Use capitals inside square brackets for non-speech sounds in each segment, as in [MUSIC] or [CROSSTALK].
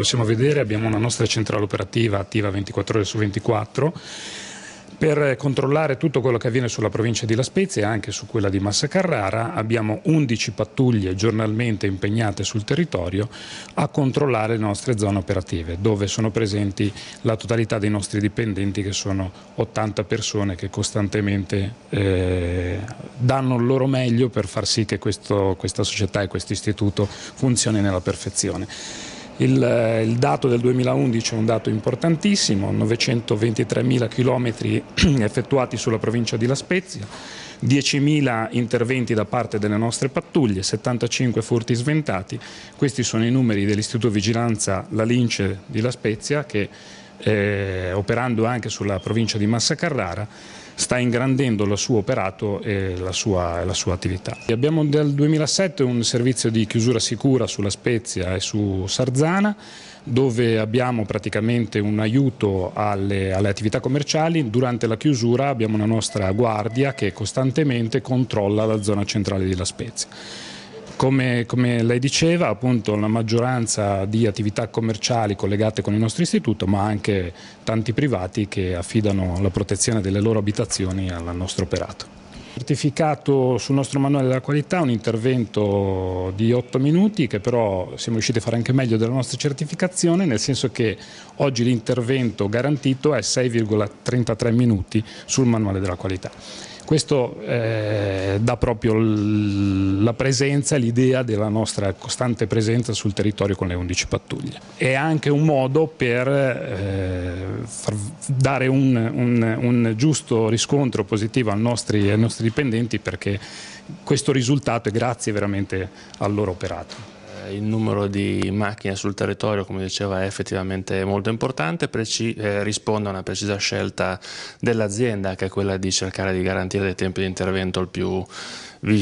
possiamo vedere abbiamo una nostra centrale operativa attiva 24 ore su 24 per controllare tutto quello che avviene sulla provincia di La Spezia e anche su quella di Massa Carrara abbiamo 11 pattuglie giornalmente impegnate sul territorio a controllare le nostre zone operative dove sono presenti la totalità dei nostri dipendenti che sono 80 persone che costantemente eh, danno il loro meglio per far sì che questo, questa società e questo istituto funzioni nella perfezione. Il, eh, il dato del 2011 è un dato importantissimo, 923.000 km [CLEARS THROAT] effettuati sulla provincia di La Spezia, 10.000 interventi da parte delle nostre pattuglie, 75 furti sventati, questi sono i numeri dell'Istituto Vigilanza La Lince di La Spezia che eh, operando anche sulla provincia di Massa Carrara, sta ingrandendo il suo operato e la sua, la sua attività. Abbiamo dal 2007 un servizio di chiusura sicura sulla Spezia e su Sarzana, dove abbiamo praticamente un aiuto alle, alle, attività commerciali. Durante la chiusura abbiamo una nostra guardia che costantemente controlla la zona centrale di La Spezia. Come, come, lei diceva, appunto la maggioranza di attività commerciali collegate con il nostro istituto, ma anche tanti privati che affidano la protezione delle loro abitazioni al nostro operato. Certificato sul nostro manuale della qualità un intervento di 8 minuti che però siamo riusciti a fare anche meglio della nostra certificazione nel senso che oggi l'intervento garantito è 6,33 minuti sul manuale della qualità questo eh, dà proprio la presenza, l'idea della nostra costante presenza sul territorio con le 11 pattuglie. È anche un modo per eh, dare un, un, un, giusto riscontro positivo ai nostri, ai nostri dipendenti perché questo risultato è grazie veramente al loro operato. Eh, il numero di macchine sul territorio, come diceva, è effettivamente molto importante, preci- eh, risponde a una precisa scelta dell'azienda che è quella di cercare di garantire dei tempi di intervento il più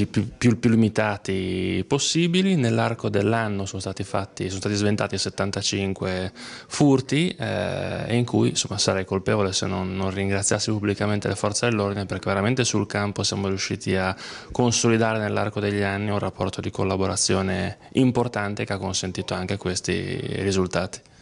più, più, più limitati possibili. Nell'arco dell'anno sono stati, fatti, sono stati sventati 75 furti eh, in cui insomma, sarei colpevole se non, non ringraziassi pubblicamente le forze dell'ordine perché veramente sul campo siamo riusciti a consolidare nell'arco degli anni un rapporto di collaborazione importante che ha consentito anche questi risultati.